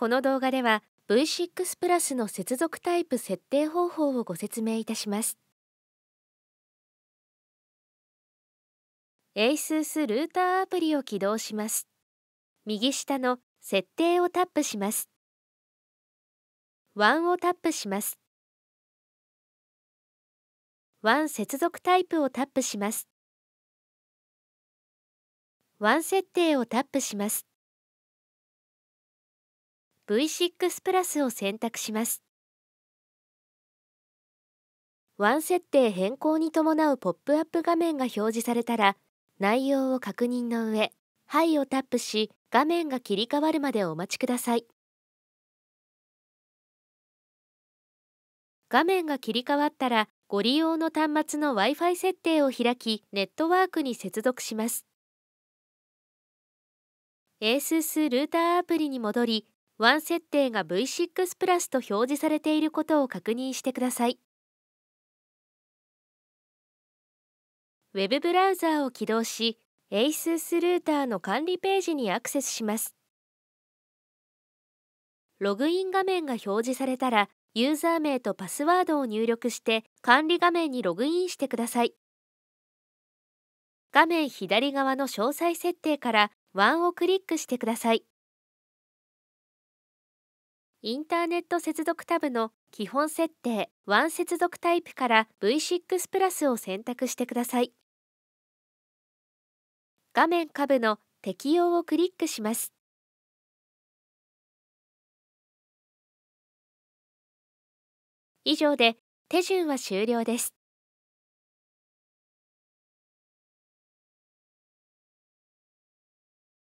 この動画では V6 プラスの接続タイプ設定方法をご説明いたします。ASUS ルーターアプリを起動します。右下の設定をタップします。1をタップします。1接続タイプをタップします。1設定をタップします。V6 プラスを選択します。ワン設定変更に伴うポップアップ画面が表示されたら、内容を確認の上、はいをタップし、画面が切り替わるまでお待ちください。画面が切り替わったら、ご利用の端末の Wi-Fi 設定を開き、ネットワークに接続します。ASUS ルーターアプリに戻り、1設定が V6 プラスと表示されていることを確認してください。ウェブブラウザーを起動し、ASUS ルーターの管理ページにアクセスします。ログイン画面が表示されたら、ユーザー名とパスワードを入力して管理画面にログインしてください。画面左側の詳細設定から1をクリックしてください。インターネット接続タブの基本設定ワン接続タイプから V6 プラスを選択してください。画面下部の適用をクリックします。以上で手順は終了です。